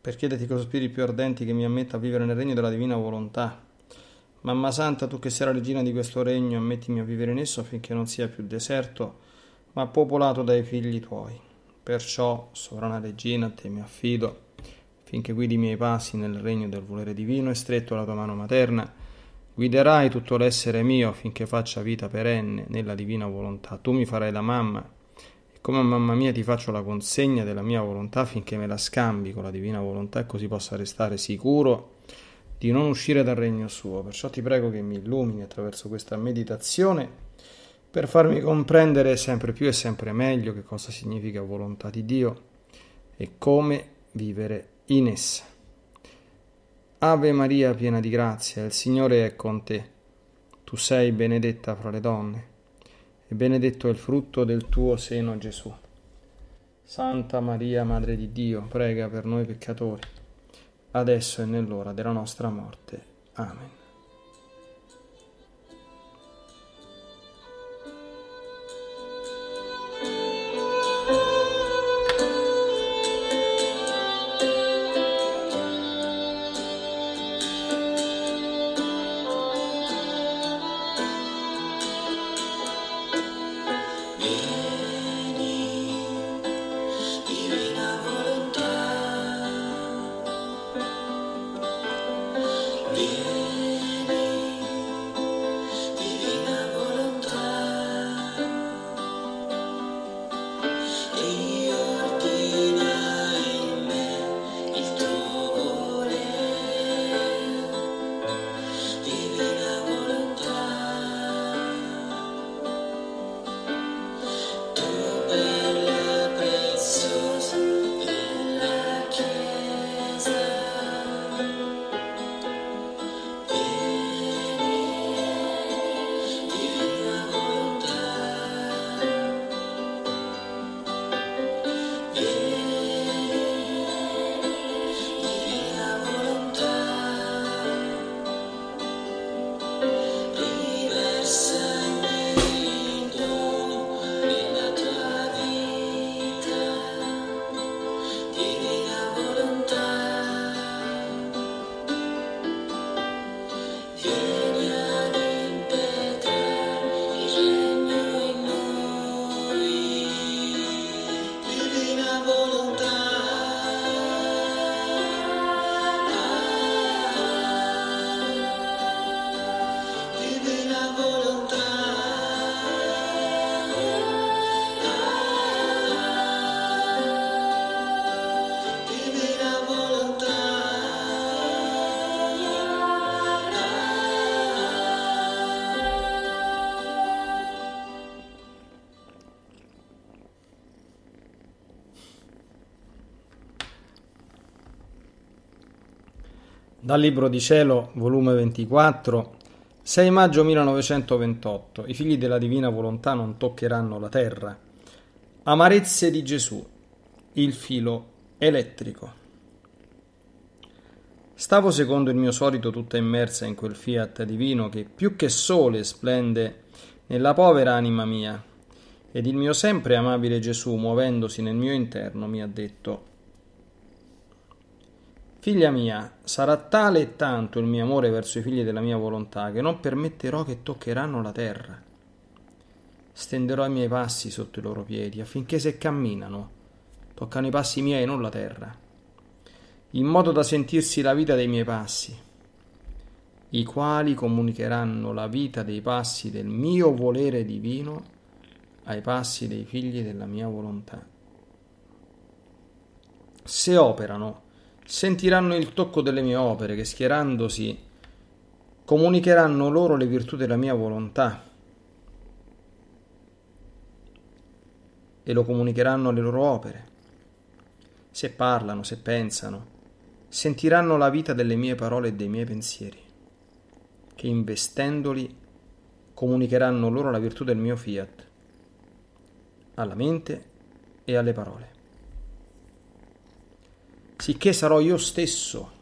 per chiederti cosa spiriti più ardenti che mi ammetta a vivere nel regno della divina volontà. Mamma Santa, tu che sei la regina di questo regno, ammettimi a vivere in esso finché non sia più deserto, ma popolato dai figli tuoi. Perciò, sovrana regina, a te mi affido, finché guidi i miei passi nel regno del volere divino e stretto la tua mano materna, guiderai tutto l'essere mio finché faccia vita perenne nella divina volontà. Tu mi farai da mamma come mamma mia ti faccio la consegna della mia volontà finché me la scambi con la divina volontà e così possa restare sicuro di non uscire dal regno suo. Perciò ti prego che mi illumini attraverso questa meditazione per farmi comprendere sempre più e sempre meglio che cosa significa volontà di Dio e come vivere in essa. Ave Maria piena di grazia, il Signore è con te. Tu sei benedetta fra le donne e benedetto è il frutto del tuo seno, Gesù. Santa Maria, Madre di Dio, prega per noi peccatori, adesso e nell'ora della nostra morte. Amen. Dal Libro di Cielo, volume 24, 6 maggio 1928. I figli della divina volontà non toccheranno la terra. Amarezze di Gesù, il filo elettrico. Stavo secondo il mio solito tutta immersa in quel fiat divino che più che sole splende nella povera anima mia. Ed il mio sempre amabile Gesù, muovendosi nel mio interno, mi ha detto Figlia mia, sarà tale e tanto il mio amore verso i figli della mia volontà che non permetterò che toccheranno la terra. Stenderò i miei passi sotto i loro piedi affinché se camminano toccano i passi miei e non la terra, in modo da sentirsi la vita dei miei passi, i quali comunicheranno la vita dei passi del mio volere divino ai passi dei figli della mia volontà. Se operano, sentiranno il tocco delle mie opere che schierandosi comunicheranno loro le virtù della mia volontà e lo comunicheranno alle loro opere. Se parlano, se pensano, sentiranno la vita delle mie parole e dei miei pensieri, che investendoli comunicheranno loro la virtù del mio fiat, alla mente e alle parole sicché sarò io stesso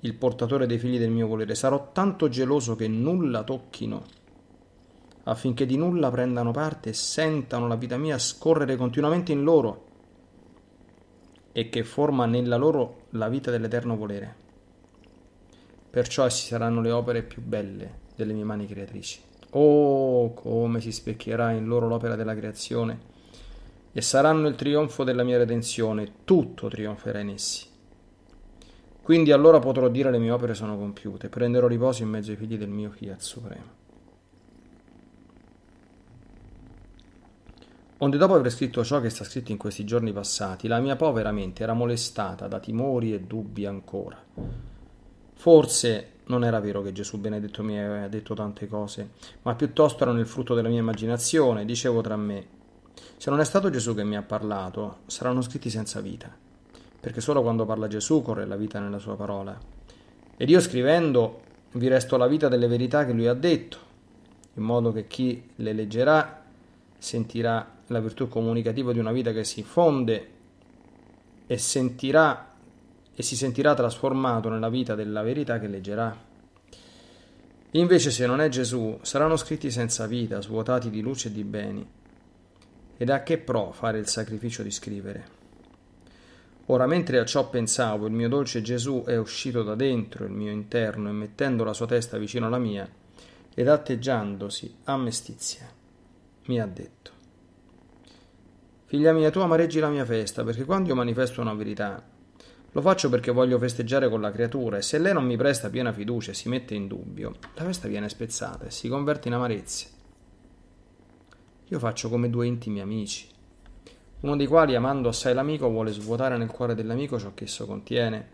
il portatore dei figli del mio volere, sarò tanto geloso che nulla tocchino, affinché di nulla prendano parte e sentano la vita mia scorrere continuamente in loro, e che forma nella loro la vita dell'eterno volere. Perciò essi saranno le opere più belle delle mie mani creatrici. Oh, come si specchierà in loro l'opera della creazione! e saranno il trionfo della mia redenzione, tutto trionferà in essi. Quindi allora potrò dire le mie opere sono compiute, prenderò riposo in mezzo ai figli del mio Fiat Supremo. Onde dopo aver scritto ciò che sta scritto in questi giorni passati, la mia povera mente era molestata da timori e dubbi ancora. Forse non era vero che Gesù benedetto mi aveva detto tante cose, ma piuttosto erano il frutto della mia immaginazione, dicevo tra me, se non è stato Gesù che mi ha parlato, saranno scritti senza vita, perché solo quando parla Gesù corre la vita nella sua parola. Ed io scrivendo vi resto la vita delle verità che lui ha detto, in modo che chi le leggerà sentirà la virtù comunicativa di una vita che si infonde e sentirà e si sentirà trasformato nella vita della verità che leggerà. Invece se non è Gesù, saranno scritti senza vita, svuotati di luce e di beni, ed a che pro fare il sacrificio di scrivere. Ora, mentre a ciò pensavo, il mio dolce Gesù è uscito da dentro il mio interno e mettendo la sua testa vicino alla mia, ed atteggiandosi a mestizia, mi ha detto: Figlia mia, tu amareggi la mia festa, perché quando io manifesto una verità, lo faccio perché voglio festeggiare con la creatura, e se lei non mi presta piena fiducia e si mette in dubbio, la festa viene spezzata e si converte in amarezze. Io faccio come due intimi amici, uno dei quali, amando assai l'amico, vuole svuotare nel cuore dell'amico ciò che esso contiene,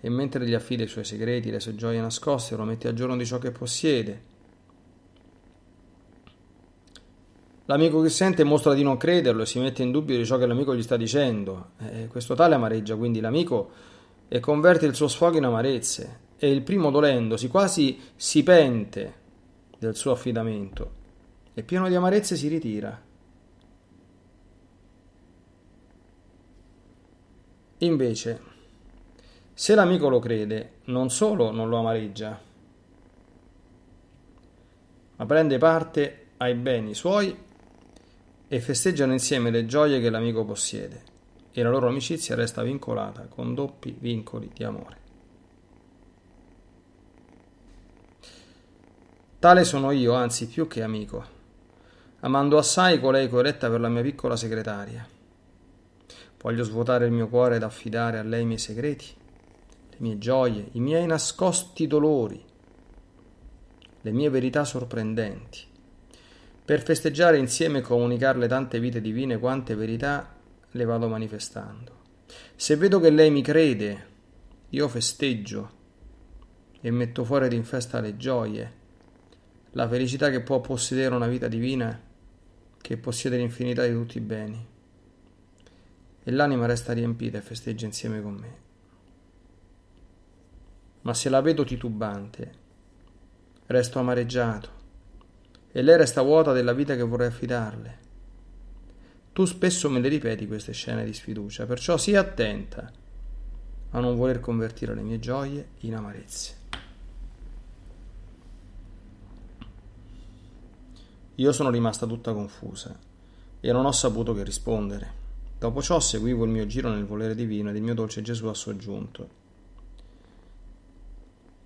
e mentre gli affida i suoi segreti, le sue gioie nascoste, lo mette a giorno di ciò che possiede. L'amico che sente mostra di non crederlo e si mette in dubbio di ciò che l'amico gli sta dicendo. Eh, questo tale amareggia quindi l'amico e converte il suo sfogo in amarezze. E il primo dolendosi quasi si pente del suo affidamento e pieno di amarezze si ritira. Invece, se l'amico lo crede, non solo non lo amareggia, ma prende parte ai beni suoi e festeggiano insieme le gioie che l'amico possiede e la loro amicizia resta vincolata con doppi vincoli di amore. Tale sono io, anzi più che amico amando assai colei corretta per la mia piccola segretaria. Voglio svuotare il mio cuore ed affidare a lei i miei segreti, le mie gioie, i miei nascosti dolori, le mie verità sorprendenti, per festeggiare insieme e comunicarle tante vite divine quante verità le vado manifestando. Se vedo che lei mi crede, io festeggio e metto fuori ed in festa le gioie, la felicità che può possedere una vita divina che possiede l'infinità di tutti i beni, e l'anima resta riempita e festeggia insieme con me. Ma se la vedo titubante, resto amareggiato, e lei resta vuota della vita che vorrei affidarle. Tu spesso me le ripeti queste scene di sfiducia, perciò sii attenta a non voler convertire le mie gioie in amarezze. Io sono rimasta tutta confusa e non ho saputo che rispondere. Dopo ciò seguivo il mio giro nel volere divino ed il mio dolce Gesù ha soggiunto.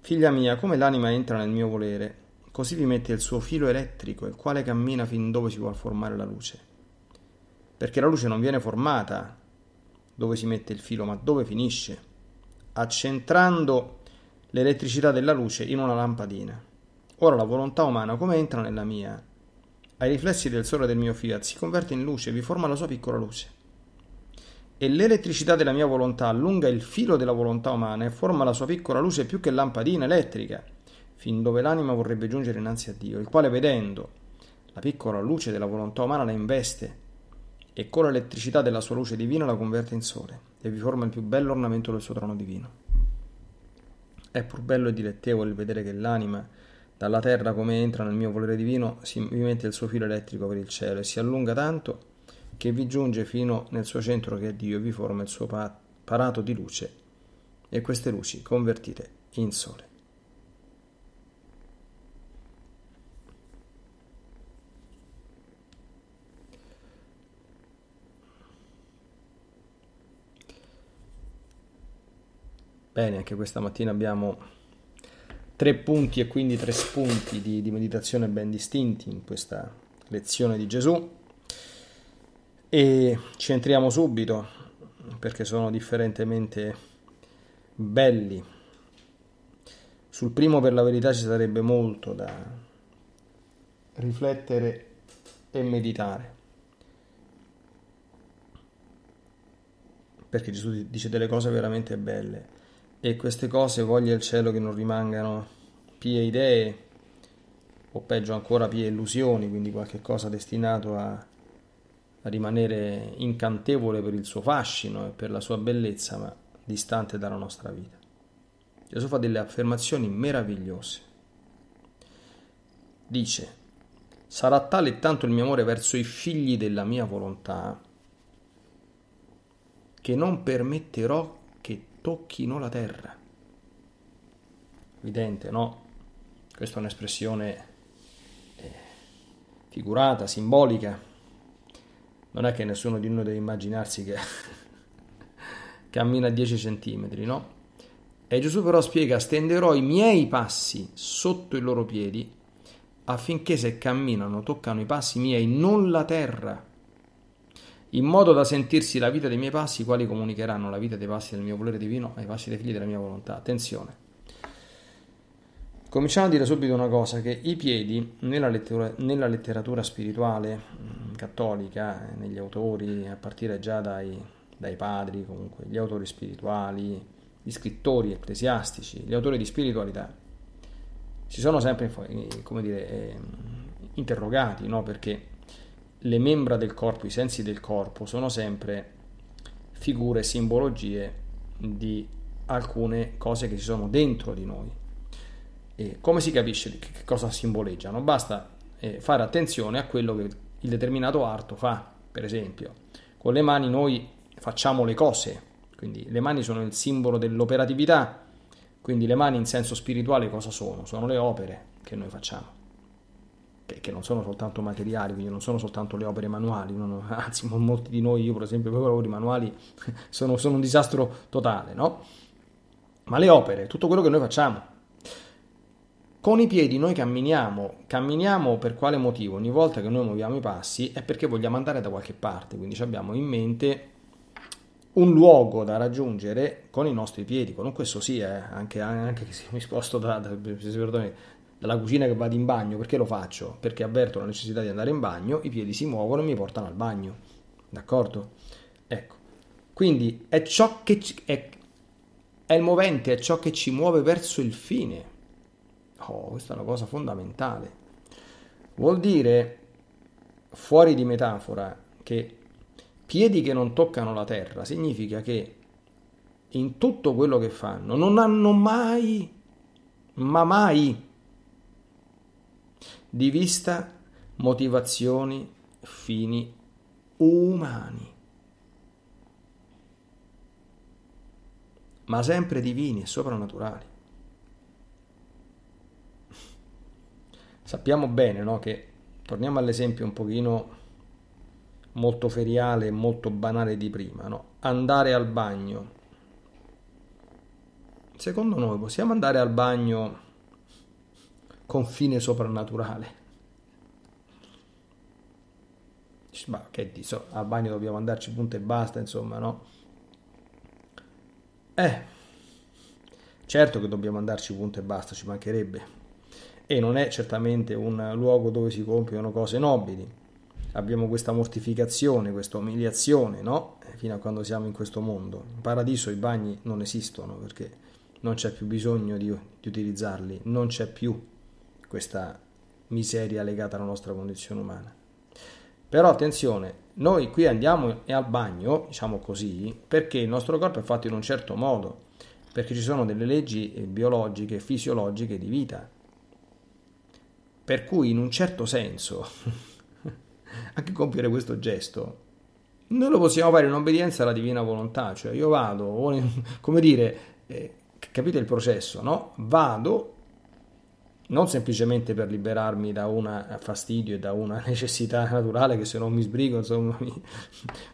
Figlia mia, come l'anima entra nel mio volere, così vi mette il suo filo elettrico, il quale cammina fin dove si vuole formare la luce. Perché la luce non viene formata dove si mette il filo, ma dove finisce, accentrando l'elettricità della luce in una lampadina. Ora la volontà umana come entra nella mia? ai riflessi del sole del mio fiat si converte in luce, e vi forma la sua piccola luce. E l'elettricità della mia volontà allunga il filo della volontà umana e forma la sua piccola luce più che lampadina elettrica, fin dove l'anima vorrebbe giungere innanzi a Dio, il quale vedendo la piccola luce della volontà umana la investe e con l'elettricità della sua luce divina la converte in sole e vi forma il più bello ornamento del suo trono divino. È pur bello e dilettevole il vedere che l'anima dalla terra come entra nel mio volere divino si mette il suo filo elettrico per il cielo e si allunga tanto che vi giunge fino nel suo centro che è Dio e vi forma il suo parato di luce e queste luci convertite in sole. Bene, anche questa mattina abbiamo tre punti e quindi tre spunti di, di meditazione ben distinti in questa lezione di Gesù e ci entriamo subito perché sono differentemente belli. Sul primo per la verità ci sarebbe molto da riflettere e meditare. Perché Gesù dice delle cose veramente belle e queste cose voglia il cielo che non rimangano pie idee o peggio ancora pie illusioni, quindi qualche cosa destinato a, a rimanere incantevole per il suo fascino e per la sua bellezza, ma distante dalla nostra vita. Gesù fa delle affermazioni meravigliose. Dice, sarà tale tanto il mio amore verso i figli della mia volontà che non permetterò tocchino la terra. Evidente, no? Questa è un'espressione eh, figurata, simbolica. Non è che nessuno di noi deve immaginarsi che cammina 10 centimetri, no? E Gesù però spiega, stenderò i miei passi sotto i loro piedi affinché se camminano toccano i passi miei, non la terra in modo da sentirsi la vita dei miei passi, i quali comunicheranno la vita dei passi del mio volere divino ai passi dei figli della mia volontà. Attenzione. Cominciamo a dire subito una cosa, che i piedi nella letteratura, nella letteratura spirituale mm, cattolica, eh, negli autori, a partire già dai, dai padri, comunque gli autori spirituali, gli scrittori ecclesiastici, gli autori di spiritualità, si sono sempre eh, dire, eh, interrogati no? perché le membra del corpo, i sensi del corpo sono sempre figure, simbologie di alcune cose che ci sono dentro di noi. E come si capisce che cosa simboleggiano? Basta eh, fare attenzione a quello che il determinato arto fa, per esempio. Con le mani noi facciamo le cose, quindi le mani sono il simbolo dell'operatività, quindi le mani in senso spirituale cosa sono? Sono le opere che noi facciamo che, che, non sono soltanto materiali, quindi non sono soltanto le opere manuali, non, anzi molti di noi, io per esempio, per lavori manuali sono, sono un disastro totale, no? Ma le opere, tutto quello che noi facciamo, con i piedi noi camminiamo, camminiamo per quale motivo? Ogni volta che noi muoviamo i passi è perché vogliamo andare da qualche parte, quindi abbiamo in mente un luogo da raggiungere con i nostri piedi, qualunque esso sia, eh, anche, anche se mi sposto da, da, dalla cucina che vado in bagno, perché lo faccio? Perché avverto la necessità di andare in bagno, i piedi si muovono e mi portano al bagno. D'accordo? Ecco. Quindi è ciò che ci, è, è il movente, è ciò che ci muove verso il fine. Oh, questa è una cosa fondamentale. Vuol dire, fuori di metafora, che piedi che non toccano la terra significa che in tutto quello che fanno non hanno mai, ma mai di vista motivazioni, fini umani, ma sempre divini e soprannaturali. Sappiamo bene no, che, torniamo all'esempio un pochino molto feriale e molto banale di prima, no? andare al bagno. Secondo noi possiamo andare al bagno confine soprannaturale. Ma che diso, al bagno dobbiamo andarci punto e basta, insomma, no? Eh, certo che dobbiamo andarci punto e basta, ci mancherebbe. E non è certamente un luogo dove si compiono cose nobili. Abbiamo questa mortificazione, questa umiliazione, no? Eh, fino a quando siamo in questo mondo. In paradiso i bagni non esistono perché non c'è più bisogno di, di utilizzarli, non c'è più questa miseria legata alla nostra condizione umana. Però attenzione, noi qui andiamo e al bagno, diciamo così, perché il nostro corpo è fatto in un certo modo, perché ci sono delle leggi eh, biologiche, fisiologiche di vita. Per cui in un certo senso, anche compiere questo gesto, noi lo possiamo fare in obbedienza alla divina volontà, cioè io vado, come dire, eh, capite il processo, no? Vado non semplicemente per liberarmi da un eh, fastidio e da una necessità naturale che se non mi sbrigo insomma mi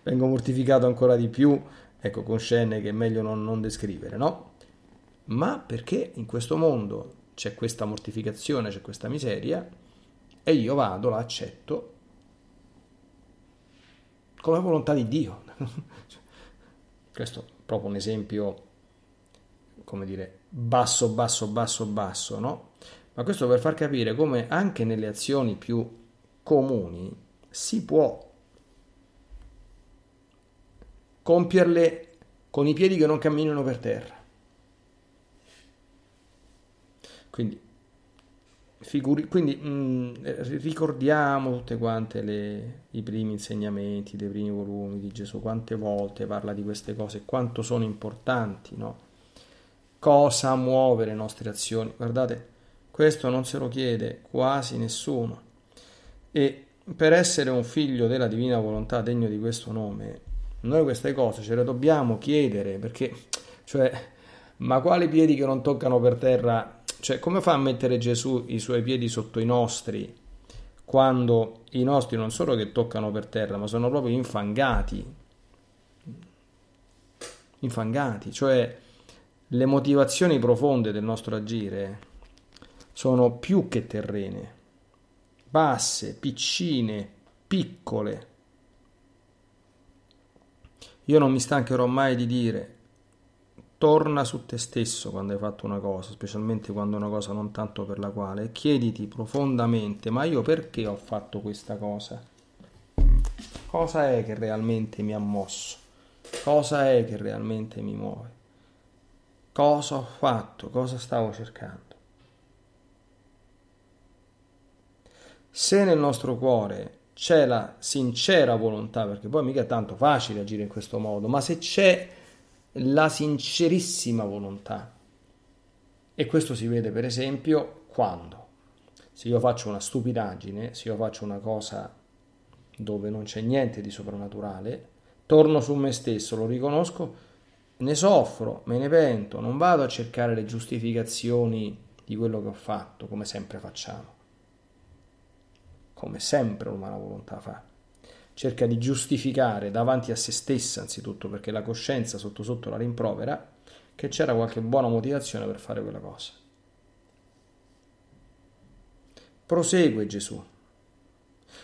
vengo mortificato ancora di più, ecco con scene che è meglio non, non descrivere, no? Ma perché in questo mondo c'è questa mortificazione, c'è questa miseria e io vado, la accetto come volontà di Dio. Questo è proprio un esempio, come dire, basso, basso, basso, basso, no? Ma questo per far capire come anche nelle azioni più comuni si può compierle con i piedi che non camminano per terra. Quindi, figuri, quindi mh, mm, ricordiamo tutte quante le, i primi insegnamenti dei primi volumi di Gesù, quante volte parla di queste cose, quanto sono importanti, no? cosa muove le nostre azioni. Guardate, questo non se lo chiede quasi nessuno. E per essere un figlio della divina volontà degno di questo nome, noi queste cose ce le dobbiamo chiedere perché, cioè, ma quali piedi che non toccano per terra? Cioè, come fa a mettere Gesù i suoi piedi sotto i nostri quando i nostri non solo che toccano per terra, ma sono proprio infangati? Infangati, cioè le motivazioni profonde del nostro agire sono più che terrene, basse, piccine, piccole. Io non mi stancherò mai di dire, torna su te stesso quando hai fatto una cosa, specialmente quando è una cosa non tanto per la quale, e chiediti profondamente, ma io perché ho fatto questa cosa? Cosa è che realmente mi ha mosso? Cosa è che realmente mi muove? Cosa ho fatto? Cosa stavo cercando? se nel nostro cuore c'è la sincera volontà, perché poi mica è tanto facile agire in questo modo, ma se c'è la sincerissima volontà, e questo si vede per esempio quando, se io faccio una stupidaggine, se io faccio una cosa dove non c'è niente di soprannaturale, torno su me stesso, lo riconosco, ne soffro, me ne pento, non vado a cercare le giustificazioni di quello che ho fatto, come sempre facciamo come sempre l'umana volontà fa. Cerca di giustificare davanti a se stessa, anzitutto, perché la coscienza sotto sotto la rimprovera, che c'era qualche buona motivazione per fare quella cosa. Prosegue Gesù.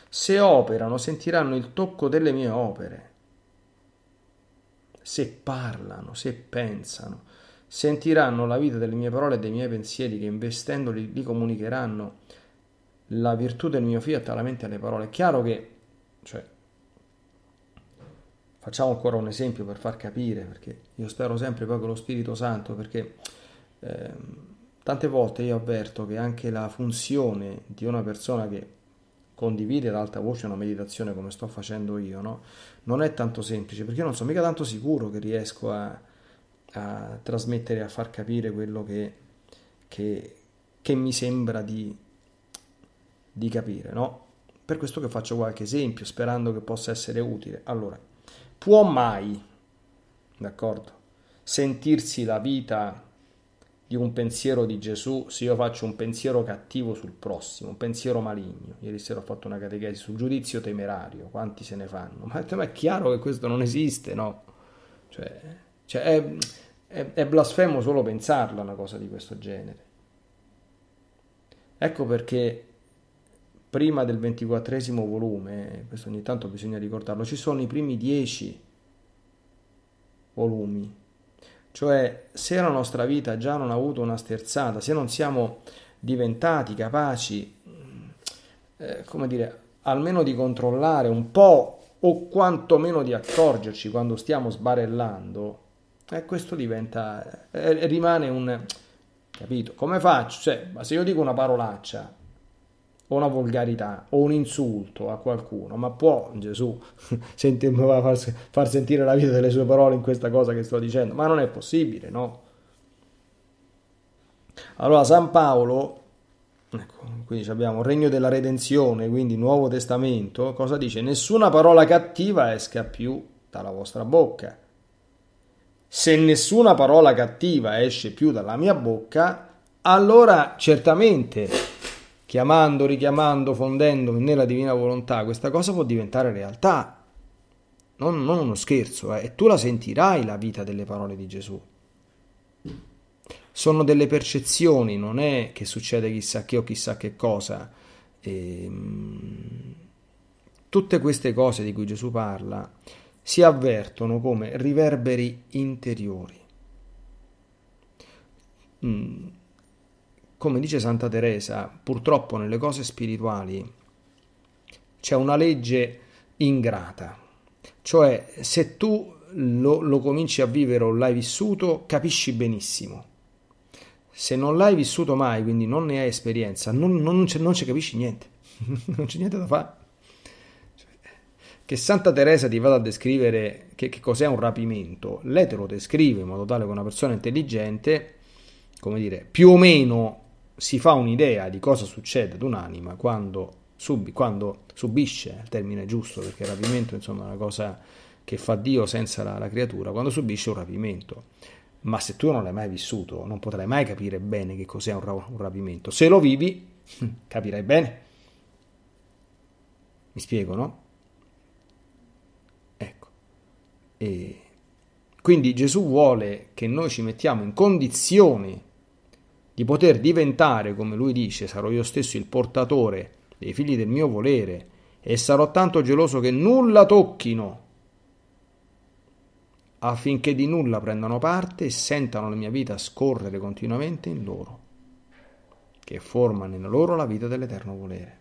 Se operano sentiranno il tocco delle mie opere. Se parlano, se pensano, sentiranno la vita delle mie parole e dei miei pensieri che investendoli li comunicheranno la virtù del mio figlio è talmente alle parole. È chiaro che, cioè, facciamo ancora un esempio per far capire, perché io spero sempre poi con lo Spirito Santo, perché eh, tante volte io avverto che anche la funzione di una persona che condivide ad alta voce una meditazione come sto facendo io, no? non è tanto semplice, perché io non sono mica tanto sicuro che riesco a, a trasmettere, a far capire quello che, che, che mi sembra di, di capire, no? Per questo che faccio qualche esempio, sperando che possa essere utile. Allora, può mai, d'accordo, sentirsi la vita di un pensiero di Gesù se io faccio un pensiero cattivo sul prossimo, un pensiero maligno? Ieri sera ho fatto una catechesi sul giudizio temerario, quanti se ne fanno? Ma, è chiaro che questo non esiste, no? Cioè, cioè è, è, è blasfemo solo pensarla una cosa di questo genere. Ecco perché prima del ventiquattresimo volume, questo ogni tanto bisogna ricordarlo, ci sono i primi dieci volumi. Cioè, se la nostra vita già non ha avuto una sterzata, se non siamo diventati capaci, eh, come dire, almeno di controllare un po' o quantomeno di accorgerci quando stiamo sbarellando, eh, questo diventa, eh, rimane un, capito, come faccio? Cioè, se io dico una parolaccia, o una volgarità o un insulto a qualcuno, ma può Gesù senti, far, far sentire la vita delle sue parole in questa cosa che sto dicendo? Ma non è possibile, no? Allora San Paolo, ecco, quindi abbiamo il regno della redenzione, quindi Nuovo Testamento, cosa dice? Nessuna parola cattiva esca più dalla vostra bocca. Se nessuna parola cattiva esce più dalla mia bocca, allora certamente chiamando, richiamando, fondendomi nella divina volontà, questa cosa può diventare realtà. Non, non uno scherzo, eh. e tu la sentirai la vita delle parole di Gesù. Sono delle percezioni, non è che succede chissà che o chissà che cosa. E, ehm, tutte queste cose di cui Gesù parla si avvertono come riverberi interiori. Mm come dice Santa Teresa, purtroppo nelle cose spirituali c'è una legge ingrata, cioè se tu lo, lo cominci a vivere o l'hai vissuto, capisci benissimo. Se non l'hai vissuto mai, quindi non ne hai esperienza, non, non, non ci capisci niente, non c'è niente da fare. Che Santa Teresa ti vada a descrivere che, che cos'è un rapimento, lei te lo descrive in modo tale che una persona intelligente, come dire, più o meno si fa un'idea di cosa succede ad un'anima quando, subi, quando subisce, il termine giusto, perché il rapimento insomma, è una cosa che fa Dio senza la, la creatura, quando subisce un rapimento ma se tu non l'hai mai vissuto non potrai mai capire bene che cos'è un, un, rapimento. Se lo vivi, capirai bene. Mi spiego, no? Ecco. E quindi Gesù vuole che noi ci mettiamo in condizione di poter diventare, come lui dice, sarò io stesso il portatore dei figli del mio volere e sarò tanto geloso che nulla tocchino affinché di nulla prendano parte e sentano la mia vita scorrere continuamente in loro, che forma nella loro la vita dell'eterno volere.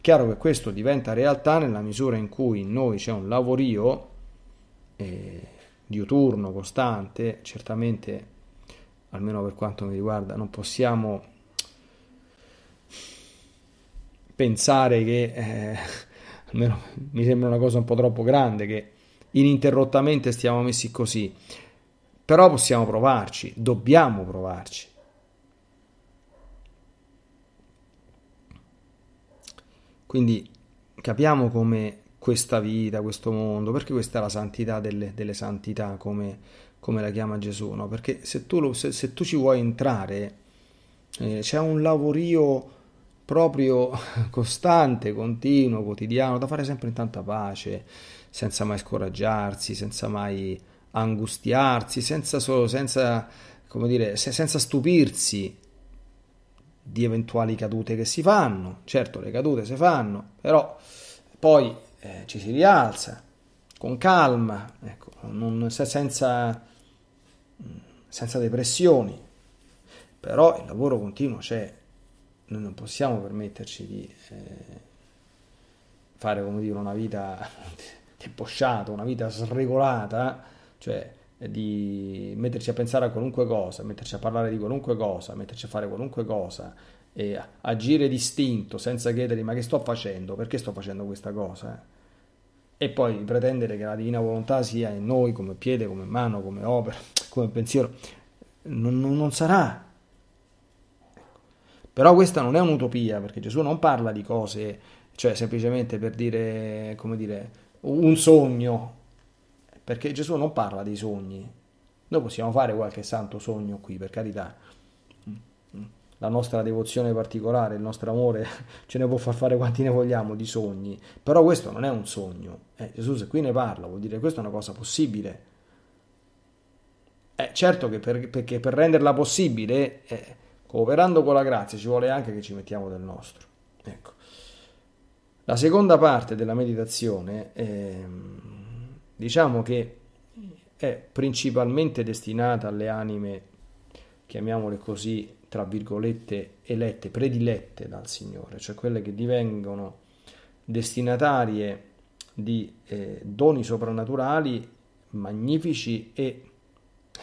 Chiaro che questo diventa realtà nella misura in cui in noi c'è un lavorio eh, diuturno, costante, certamente almeno per quanto mi riguarda, non possiamo pensare che, eh, almeno mi sembra una cosa un po' troppo grande, che ininterrottamente stiamo messi così, però possiamo provarci, dobbiamo provarci. Quindi capiamo come questa vita, questo mondo, perché questa è la santità delle, delle santità, come come la chiama Gesù, no? perché se tu, lo, se, se tu, ci vuoi entrare eh, c'è un lavorio proprio costante, continuo, quotidiano, da fare sempre in tanta pace, senza mai scoraggiarsi, senza mai angustiarsi, senza, solo, senza, dire, se, senza stupirsi di eventuali cadute che si fanno. Certo, le cadute si fanno, però poi eh, ci si rialza con calma, ecco, non, senza senza depressioni, però il lavoro continuo c'è, noi non possiamo permetterci di eh, fare come dire una vita debosciata, una vita sregolata, cioè eh, di metterci a pensare a qualunque cosa, metterci a parlare di qualunque cosa, metterci a fare qualunque cosa, e agire distinto senza chiedere ma che sto facendo, perché sto facendo questa cosa e poi pretendere che la divina volontà sia in noi come piede, come mano, come opera, come pensiero, non, non sarà. Però questa non è un'utopia, perché Gesù non parla di cose, cioè semplicemente per dire, come dire, un sogno, perché Gesù non parla dei sogni. Noi possiamo fare qualche santo sogno qui, per carità, la nostra devozione particolare, il nostro amore, ce ne può far fare quanti ne vogliamo di sogni, però questo non è un sogno. Eh, Gesù se qui ne parla vuol dire che questa è una cosa possibile. Eh, certo che per, perché per renderla possibile, eh, cooperando con la grazia, ci vuole anche che ci mettiamo del nostro. Ecco. La seconda parte della meditazione, eh, diciamo che è principalmente destinata alle anime, chiamiamole così, tra virgolette, elette, predilette dal Signore, cioè quelle che divengono destinatarie di eh, doni soprannaturali magnifici e,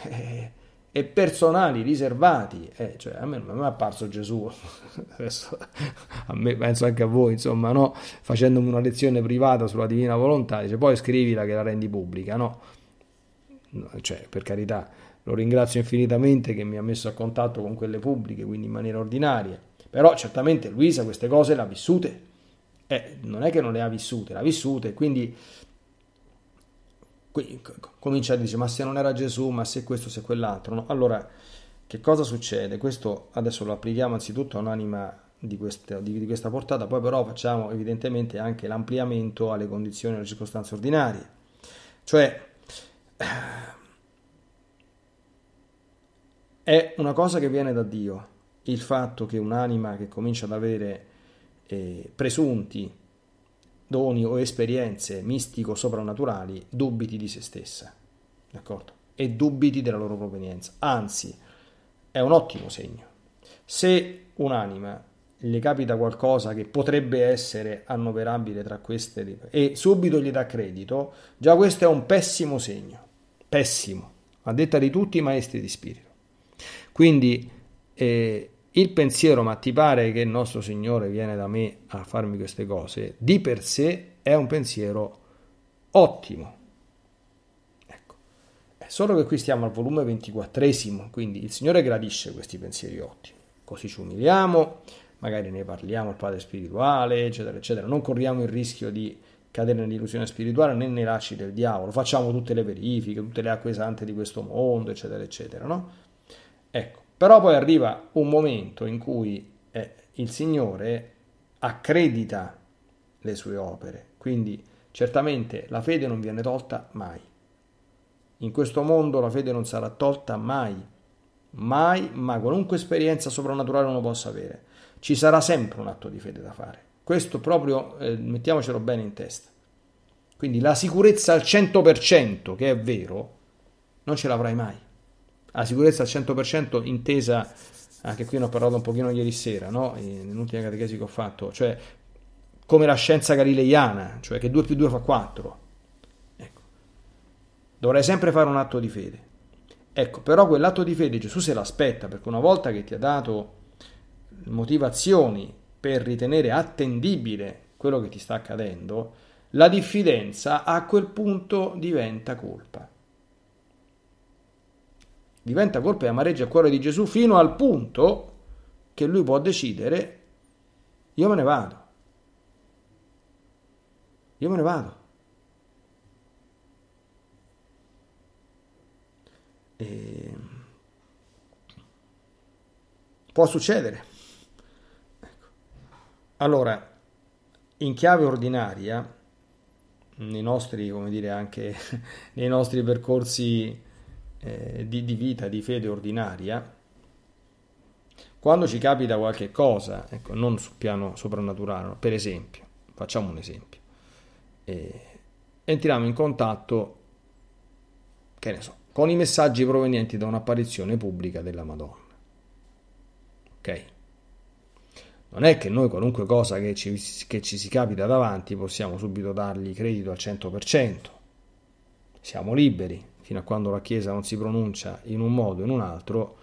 eh, e personali, riservati. Eh, cioè, a me non è apparso Gesù, Adesso, a me, penso anche a voi, insomma, no? facendomi una lezione privata sulla divina volontà, dice poi scrivila che la rendi pubblica, no? cioè, per carità lo ringrazio infinitamente che mi ha messo a contatto con quelle pubbliche, quindi in maniera ordinaria. Però certamente Luisa queste cose le ha vissute, eh, non è che non le ha vissute, le ha vissute, quindi qui, comincia a dire ma se non era Gesù, ma se questo, se quell'altro. No? Allora, che cosa succede? Questo adesso lo applichiamo anzitutto a un'anima di questa, di, di questa portata, poi però facciamo evidentemente anche l'ampliamento alle condizioni e alle circostanze ordinarie. Cioè è una cosa che viene da Dio, il fatto che un'anima che comincia ad avere eh, presunti doni o esperienze mistico-soprannaturali dubiti di se stessa, d'accordo? E dubiti della loro provenienza. Anzi, è un ottimo segno. Se un'anima le capita qualcosa che potrebbe essere annoverabile tra queste e subito gli dà credito, già questo è un pessimo segno, pessimo, a detta di tutti i maestri di spirito. Quindi eh, il pensiero, ma ti pare che il nostro Signore viene da me a farmi queste cose, di per sé è un pensiero ottimo. Ecco. È solo che qui stiamo al volume 24, quindi il Signore gradisce questi pensieri ottimi. Così ci umiliamo, magari ne parliamo al Padre spirituale, eccetera, eccetera. Non corriamo il rischio di cadere nell'illusione spirituale né nei lacci del diavolo. Facciamo tutte le verifiche, tutte le acque sante di questo mondo, eccetera, eccetera, no? Ecco, però poi arriva un momento in cui eh, il Signore accredita le sue opere, quindi certamente la fede non viene tolta mai. In questo mondo la fede non sarà tolta mai, mai, ma qualunque esperienza soprannaturale uno possa avere, ci sarà sempre un atto di fede da fare. Questo proprio eh, mettiamocelo bene in testa. Quindi la sicurezza al 100%, che è vero, non ce l'avrai mai. La sicurezza al 100% intesa, anche qui ne ho parlato un pochino ieri sera, no? nell'ultima catechesi che ho fatto, cioè come la scienza galileiana, cioè che 2 più 2 fa 4. Ecco. Dovrei sempre fare un atto di fede. Ecco, però quell'atto di fede Gesù se l'aspetta, perché una volta che ti ha dato motivazioni per ritenere attendibile quello che ti sta accadendo, la diffidenza a quel punto diventa colpa diventa colpa e amareggia il cuore di Gesù fino al punto che lui può decidere io me ne vado. Io me ne vado. E... Può succedere. Ecco. Allora, in chiave ordinaria, nei nostri, come dire, anche nei nostri percorsi eh, di, di, vita, di fede ordinaria, quando ci capita qualche cosa, ecco, non sul piano soprannaturale, per esempio, facciamo un esempio, eh, entriamo in contatto, che ne so, con i messaggi provenienti da un'apparizione pubblica della Madonna. Ok? Non è che noi qualunque cosa che ci, che ci, si capita davanti possiamo subito dargli credito al 100%. Siamo liberi fino a quando la Chiesa non si pronuncia in un modo o in un altro,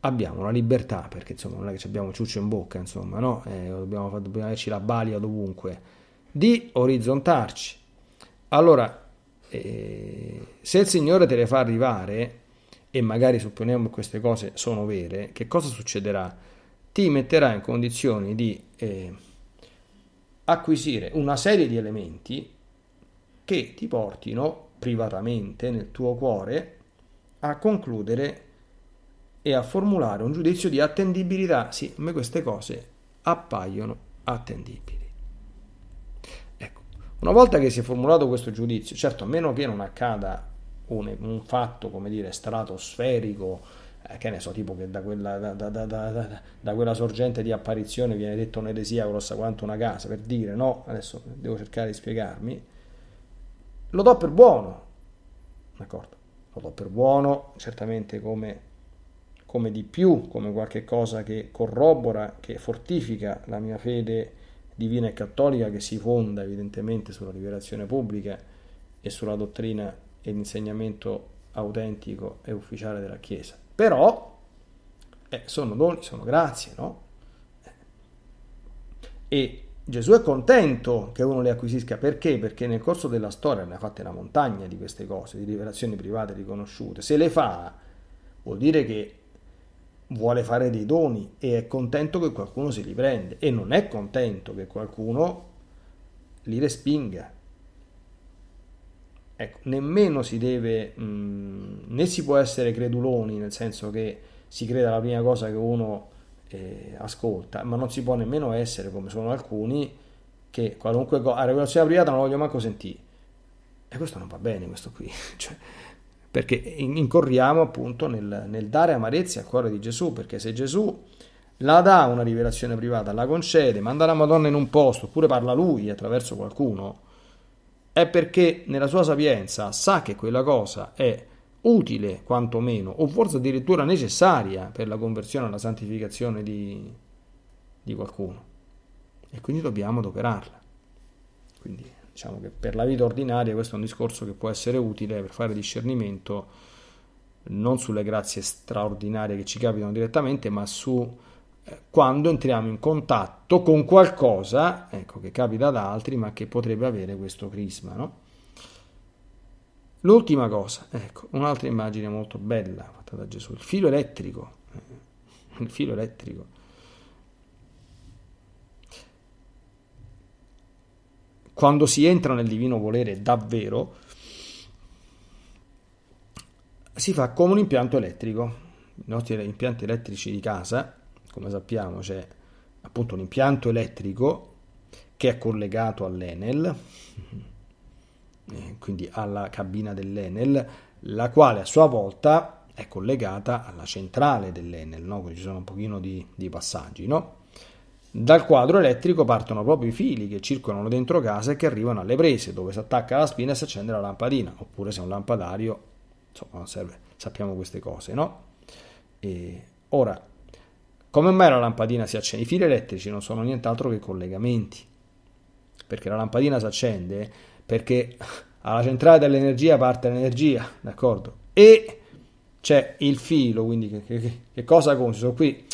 abbiamo la libertà, perché insomma non è che abbiamo ciuccio in bocca, insomma, no? Eh, dobbiamo, dobbiamo averci la balia dovunque, di orizzontarci. Allora, eh, se il Signore te le fa arrivare, e magari supponiamo che queste cose sono vere, che cosa succederà? Ti metterà in condizioni di eh, acquisire una serie di elementi che ti portino privatamente nel tuo cuore a concludere e a formulare un giudizio di attendibilità. Sì, a me queste cose appaiono attendibili. Ecco, una volta che si è formulato questo giudizio, certo a meno che non accada un, un fatto, come dire, stratosferico, eh, che ne so, tipo che da quella, da, da, da, quella sorgente di apparizione viene detto un'eresia grossa quanto una casa, per dire, no, adesso devo cercare di spiegarmi, lo do per buono, d'accordo? Lo do per buono certamente come, come di più, come qualche cosa che corrobora, che fortifica la mia fede divina e cattolica che si fonda evidentemente sulla rivelazione pubblica e sulla dottrina e l'insegnamento autentico e ufficiale della Chiesa. Però eh, sono doni, sono grazie, no? Eh. E Gesù è contento che uno le acquisisca perché? Perché nel corso della storia ne ha fatte una montagna di queste cose, di rivelazioni private riconosciute. Se le fa, vuol dire che vuole fare dei doni e è contento che qualcuno se li prenda e non è contento che qualcuno li respinga. Ecco, nemmeno si deve, mh, mm, né si può essere creduloni, nel senso che si creda la prima cosa che uno eh, ascolta, ma non si può nemmeno essere come sono alcuni che qualunque cosa, la regolazione privata non la voglio manco sentire. E questo non va bene, questo qui. Cioè, perché incorriamo appunto nel, nel dare amarezza al cuore di Gesù, perché se Gesù la dà una rivelazione privata, la concede, manda la Madonna in un posto, oppure parla lui attraverso qualcuno, è perché nella sua sapienza sa che quella cosa è utile quantomeno, o forse addirittura necessaria per la conversione alla santificazione di, di qualcuno. E quindi dobbiamo adoperarla. Quindi diciamo che per la vita ordinaria questo è un discorso che può essere utile per fare discernimento non sulle grazie straordinarie che ci capitano direttamente, ma su eh, quando entriamo in contatto con qualcosa ecco, che capita ad altri, ma che potrebbe avere questo crisma. No? L'ultima cosa, ecco, un'altra immagine molto bella fatta da Gesù, il filo elettrico, eh, il filo elettrico. Quando si entra nel divino volere davvero, si fa come un impianto elettrico. I nostri impianti elettrici di casa, come sappiamo, c'è appunto un impianto elettrico che è collegato all'Enel, eh, quindi alla cabina dell'Enel, la quale a sua volta è collegata alla centrale dell'Enel, no? quindi ci sono un pochino di, di passaggi, no? Dal quadro elettrico partono proprio i fili che circolano dentro casa e che arrivano alle prese, dove si attacca la spina e si accende la lampadina, oppure se è un lampadario, insomma, non serve, sappiamo queste cose, no? E ora, come mai la lampadina si accende? I fili elettrici non sono nient'altro che collegamenti, perché la lampadina si accende perché alla centrale dell'energia parte l'energia, d'accordo? E c'è il filo, quindi che, che, che cosa consiste? Qui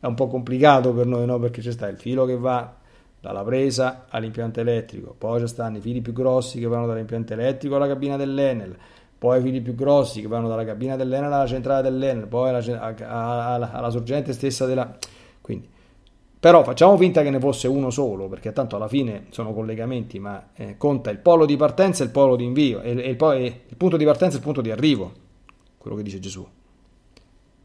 è un po' complicato per noi, no? Perché c'è sta il filo che va dalla presa all'impianto elettrico, poi ci stanno i fili più grossi che vanno dall'impianto elettrico alla cabina dell'Enel, poi i fili più grossi che vanno dalla cabina dell'Enel alla centrale dell'Enel, poi alla, alla, alla sorgente stessa della... Quindi però facciamo finta che ne fosse uno solo, perché tanto alla fine sono collegamenti, ma eh, conta il polo di partenza e il polo di invio, e, e, poi, il punto di partenza e il punto di arrivo, quello che dice Gesù.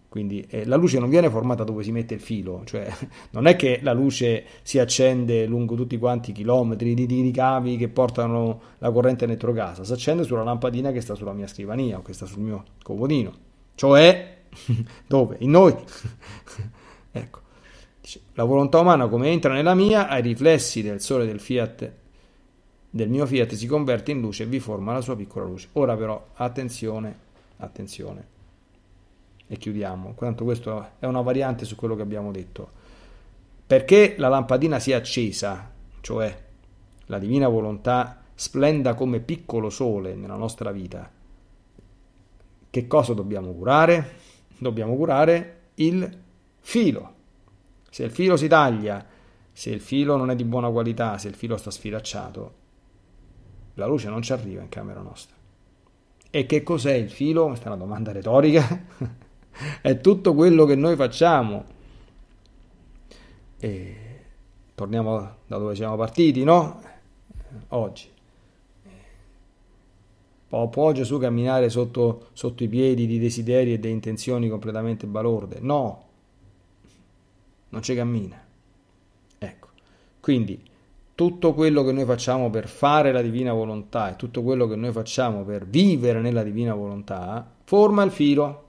Quindi eh, la luce non viene formata dove si mette il filo, cioè non è che la luce si accende lungo tutti quanti i chilometri di, di, cavi che portano la corrente dentro casa, si accende sulla lampadina che sta sulla mia scrivania o che sta sul mio comodino, cioè dove? In noi. ecco. La volontà umana, come entra nella mia, ai riflessi del sole del Fiat del mio Fiat si converte in luce e vi forma la sua piccola luce. Ora però, attenzione, attenzione. E chiudiamo. Tanto questa è una variante su quello che abbiamo detto. Perché la lampadina sia accesa, cioè la divina volontà splenda come piccolo sole nella nostra vita, che cosa dobbiamo curare? Dobbiamo curare il filo se il filo si taglia, se il filo non è di buona qualità, se il filo sta sfilacciato, la luce non ci arriva in camera nostra. E che cos'è il filo? Questa è una domanda retorica. è tutto quello che noi facciamo. E torniamo da dove siamo partiti, no? Oggi. O può Gesù camminare sotto, sotto i piedi di desideri e di intenzioni completamente balorde? No, non ci cammina. Ecco, quindi tutto quello che noi facciamo per fare la divina volontà e tutto quello che noi facciamo per vivere nella divina volontà forma il filo.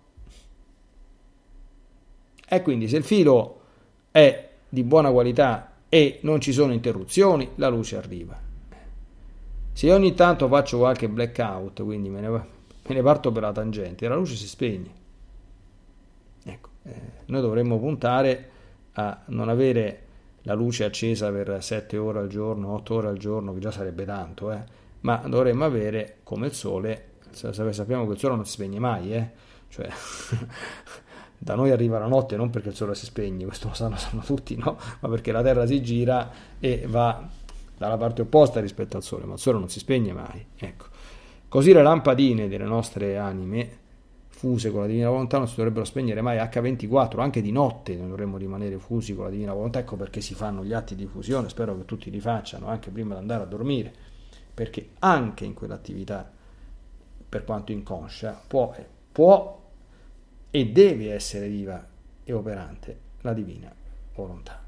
E quindi se il filo è di buona qualità e non ci sono interruzioni, la luce arriva. Se ogni tanto faccio qualche blackout, quindi me ne, me ne parto per la tangente, la luce si spegne. Ecco, eh, noi dovremmo puntare a non avere la luce accesa per 7 ore al giorno, 8 ore al giorno, che già sarebbe tanto, eh? ma dovremmo avere come il sole, sappiamo che il sole non si spegne mai, eh? cioè da noi arriva la notte non perché il sole si spegne, questo lo sanno, lo sanno tutti, no? ma perché la Terra si gira e va dalla parte opposta rispetto al sole, ma il sole non si spegne mai. Ecco. Così le lampadine delle nostre anime fuse con la divina volontà non si dovrebbero spegnere mai H24, anche di notte non dovremmo rimanere fusi con la divina volontà, ecco perché si fanno gli atti di fusione, spero che tutti li facciano anche prima di andare a dormire, perché anche in quell'attività, per quanto inconscia, può, può e deve essere viva e operante la divina volontà.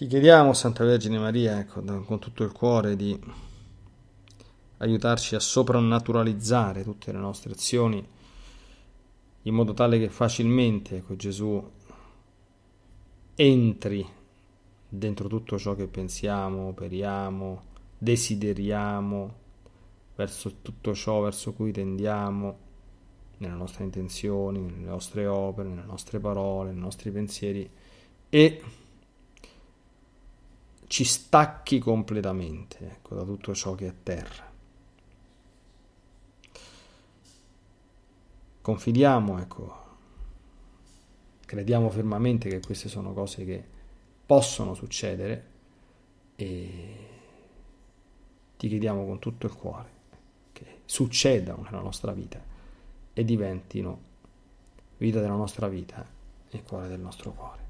Ti chiediamo, Santa Vergine Maria, ecco, con tutto il cuore di aiutarci a soprannaturalizzare tutte le nostre azioni in modo tale che facilmente ecco, Gesù entri dentro tutto ciò che pensiamo, operiamo, desideriamo, verso tutto ciò verso cui tendiamo, nelle nostre intenzioni, nelle nostre opere, nelle nostre parole, nei nostri pensieri e ci stacchi completamente ecco, da tutto ciò che è terra. Confidiamo, ecco, crediamo fermamente che queste sono cose che possono succedere e ti chiediamo con tutto il cuore che succedano nella nostra vita e diventino vita della nostra vita e cuore del nostro cuore.